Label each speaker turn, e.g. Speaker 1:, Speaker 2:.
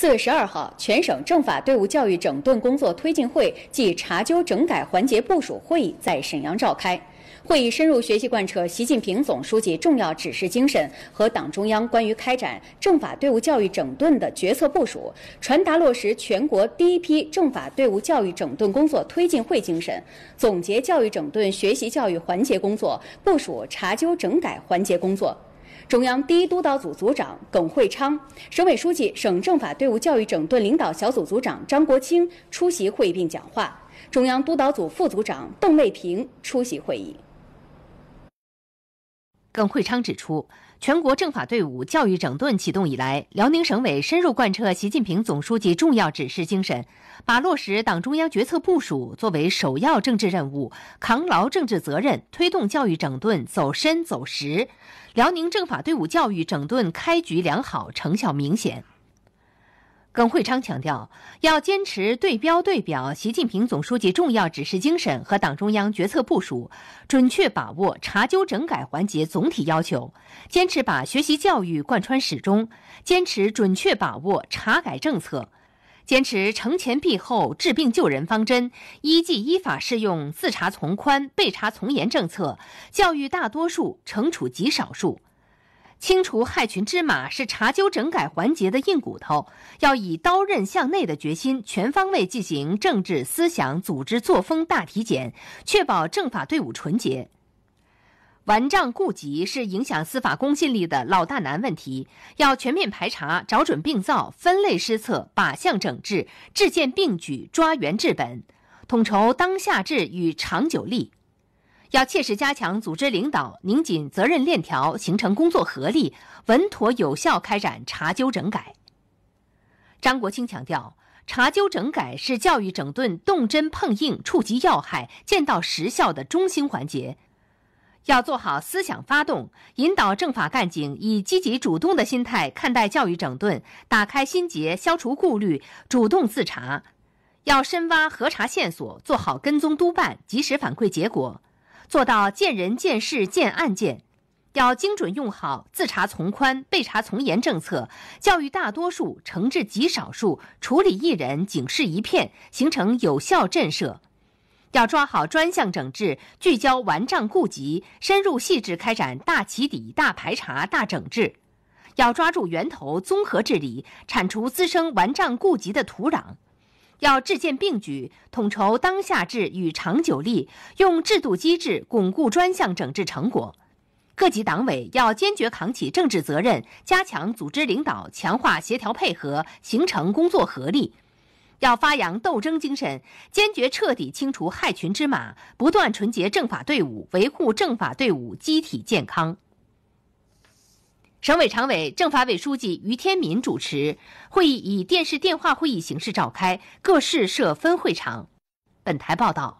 Speaker 1: 四月十二号，全省政法队伍教育整顿工作推进会暨查纠整改环节部署会议在沈阳召开。会议深入学习贯彻习近平总书记重要指示精神和党中央关于开展政法队伍教育整顿的决策部署，传达落实全国第一批政法队伍教育整顿工作推进会精神，总结教育整顿学习教育环节工作，部署查纠整改环节工作。中央第一督导组组长耿惠昌、省委书记、省政法队伍教育整顿领导小组组长张国清出席会议并讲话，中央督导组副组长邓卫平出席会议。
Speaker 2: 耿会昌指出，全国政法队伍教育整顿启动以来，辽宁省委深入贯彻习近平总书记重要指示精神，把落实党中央决策部署作为首要政治任务，扛牢政治责任，推动教育整顿走深走实。辽宁政法队伍教育整顿开局良好，成效明显。耿会昌强调，要坚持对标对表习近平总书记重要指示精神和党中央决策部署，准确把握查纠整改环节总体要求，坚持把学习教育贯穿始终，坚持准确把握查改政策，坚持惩前毖后、治病救人方针，依纪依法适用自查从宽、被查从严政策，教育大多数，惩处极少数。清除害群之马是查纠整改环节的硬骨头，要以刀刃向内的决心，全方位进行政治思想组织作风大体检，确保政法队伍纯洁。顽瘴痼疾是影响司法公信力的老大难问题，要全面排查，找准病灶，分类施策，靶向整治，治建并举，抓源治本，统筹当下治与长久立。要切实加强组织领导，拧紧责任链条，形成工作合力，稳妥有效开展查纠整改。张国清强调，查纠整改是教育整顿动真碰硬、触及要害、见到实效的中心环节，要做好思想发动，引导政法干警以积极主动的心态看待教育整顿，打开心结，消除顾虑，主动自查。要深挖核查线索，做好跟踪督办，及时反馈结果。做到见人见事见案件，要精准用好自查从宽、被查从严政策，教育大多数，惩治极少数，处理一人，警示一片，形成有效震慑。要抓好专项整治，聚焦顽瘴痼疾，深入细致开展大起底、大排查、大整治。要抓住源头综合治理，铲除滋生顽瘴痼疾的土壤。要制建并举，统筹当下治与长久立，用制度机制巩固专项整治成果。各级党委要坚决扛起政治责任，加强组织领导，强化协调配合，形成工作合力。要发扬斗争精神，坚决彻底清除害群之马，不断纯洁政法队伍，维护政法队伍机体健康。省委常委、政法委书记于天民主持会议，以电视电话会议形式召开，各市设分会场。本台报道。